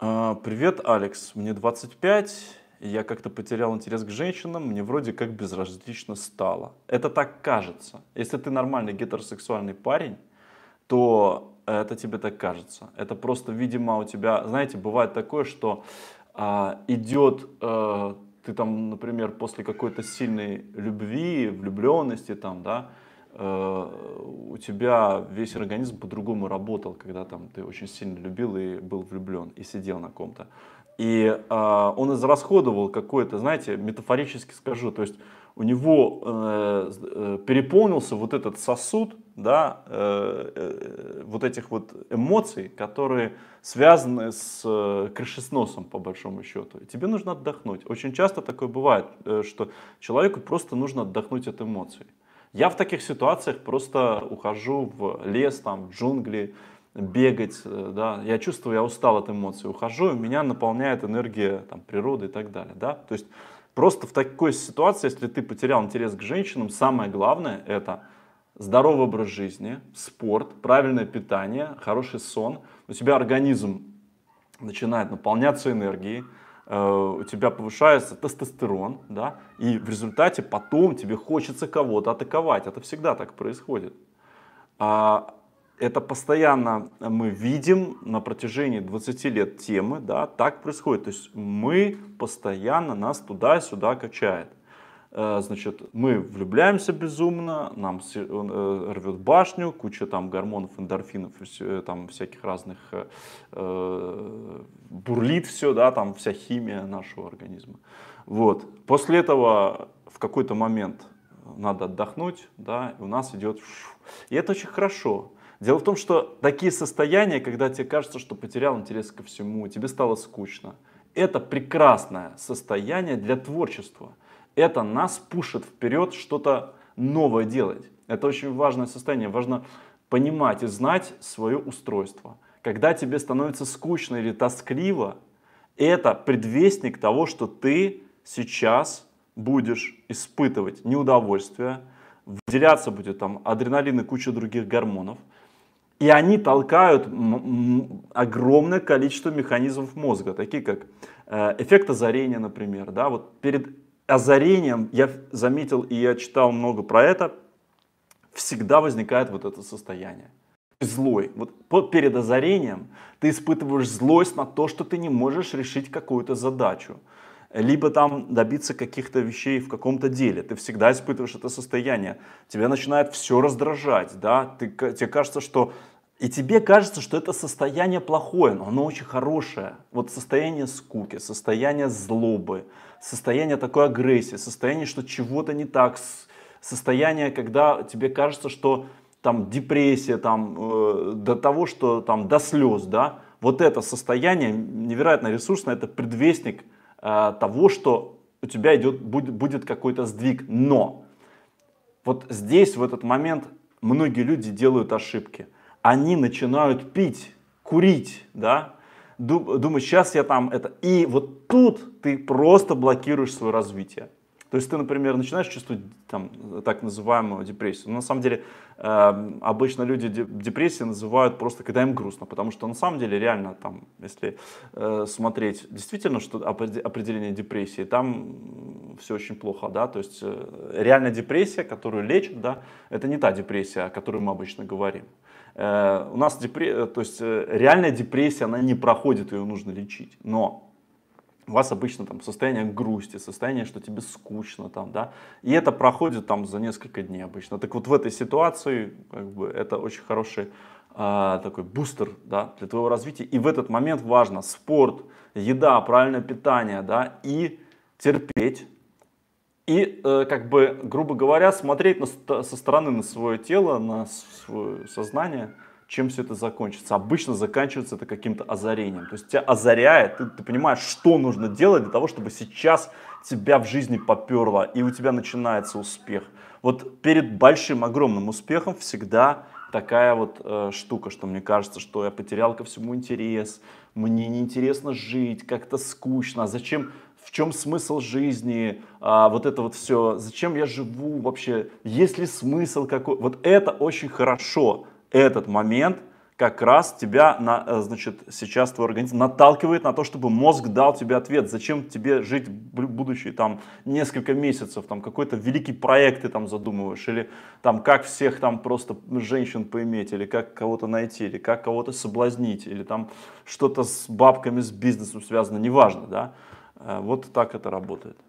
А, Привет, Алекс. Мне 25. Я как-то потерял интерес к женщинам, мне вроде как безразлично стало. Это так кажется. Если ты нормальный гетеросексуальный парень, то это тебе так кажется. Это просто, видимо, у тебя, знаете, бывает такое, что а, идет, а, ты там, например, после какой-то сильной любви, влюбленности, там, да, Э, у тебя весь организм по-другому работал, когда там ты очень сильно любил и был влюблен и сидел на ком-то. И э, он израсходовал какое-то, знаете, метафорически скажу, то есть у него э, э переполнился вот этот сосуд, да, э, э, вот этих вот эмоций, которые связаны с э, крышесносом, по большому счету. И тебе нужно отдохнуть. Очень часто такое бывает, э, что человеку просто нужно отдохнуть от эмоций. Я в таких ситуациях просто ухожу в лес, там, в джунгли, бегать, э, да, я чувствую, я устал от эмоций, ухожу, и меня наполняет энергия там, природы и так далее, да, то есть просто в такой ситуации, если ты потерял интерес к женщинам, самое главное это здоровый образ жизни, спорт, правильное питание, хороший сон, у тебя организм начинает наполняться энергией, Э, у тебя повышается тестостерон, да, и в результате потом тебе хочется кого-то атаковать. Это всегда так происходит. А, это постоянно мы видим на протяжении 20 лет темы, да, так происходит. То есть мы постоянно нас туда-сюда качает. Э, значит, мы влюбляемся безумно, нам э, рвет башню, куча там гормонов, эндорфинов, э, там всяких разных бурлит все, да, там вся химия нашего организма. Вот. После этого в какой-то момент надо отдохнуть, да, и у нас идет... И это очень хорошо. Дело в том, что такие состояния, когда тебе кажется, что потерял интерес ко всему, тебе стало скучно, это прекрасное состояние для творчества – это нас пушит вперед что-то новое делать. Это очень важное состояние. Важно понимать и знать свое устройство. Когда тебе становится скучно или тоскливо, это предвестник того, что ты сейчас будешь испытывать неудовольствие, выделяться будет там адреналин и куча других гормонов. И они толкают огромное количество механизмов мозга, такие как э, эффект озарения, например. Да? Вот перед озарением, я заметил и я читал много про это, всегда возникает вот это состояние. Злой. Вот перед озарением ты испытываешь злость на то, что ты не можешь решить какую-то задачу либо там добиться каких-то вещей в каком-то деле. Ты всегда испытываешь это состояние. Тебя начинает все раздражать, да? Ты, тебе кажется, что и тебе кажется, что это состояние плохое, но оно очень хорошее. Вот состояние скуки, состояние злобы, состояние такой агрессии, состояние, что чего-то не так, состояние, когда тебе кажется, что там депрессия, там э, до того, что там до слез, да, вот это состояние невероятно ресурсное, это предвестник э, того, что у тебя идет, будет, будет какой-то сдвиг. Но вот здесь, в этот момент, многие люди делают ошибки – они начинают пить, курить, да, думаю, сейчас я там это. И вот тут ты просто блокируешь свое развитие. То есть ты, например, начинаешь чувствовать там, так называемую депрессию. Но на самом деле э, обычно люди депрессии называют просто, когда им грустно, потому что на самом деле реально там, если э, смотреть действительно что определение депрессии, там все очень плохо, да, то есть э, реальная депрессия, которую лечат, да, это не та депрессия, о которой мы обычно говорим. Э, у нас депре... то есть э, реальная депрессия, она не проходит, ее нужно лечить, но у вас обычно там состояние грусти, состояние, что тебе скучно там, да, и это проходит там за несколько дней обычно. Так вот в этой ситуации как бы это очень хороший э, такой бустер, да, для твоего развития. И в этот момент важно спорт, еда, правильное питание, да, и терпеть. И, э, как бы, грубо говоря, смотреть на, со стороны на свое тело, на свое сознание – чем все это закончится. Обычно заканчивается это каким-то озарением. То есть тебя озаряет, ты, ты понимаешь, что нужно делать для того, чтобы сейчас тебя в жизни поперло, и у тебя начинается успех. Вот перед большим, огромным успехом всегда такая вот э, штука, что мне кажется, что я потерял ко всему интерес, мне неинтересно жить, как-то скучно, а зачем в чем смысл жизни, а, вот это вот все, зачем я живу вообще, есть ли смысл какой. Вот это очень хорошо, этот момент как раз тебя, на, э, значит, сейчас твой организм наталкивает на то, чтобы мозг дал тебе ответ, зачем тебе жить будущие там несколько месяцев, там какой-то великий проект ты там задумываешь, или там как всех там просто женщин поиметь, или как кого-то найти, или как кого-то соблазнить, или там что-то с бабками, с бизнесом связано, неважно, да, э, вот так это работает.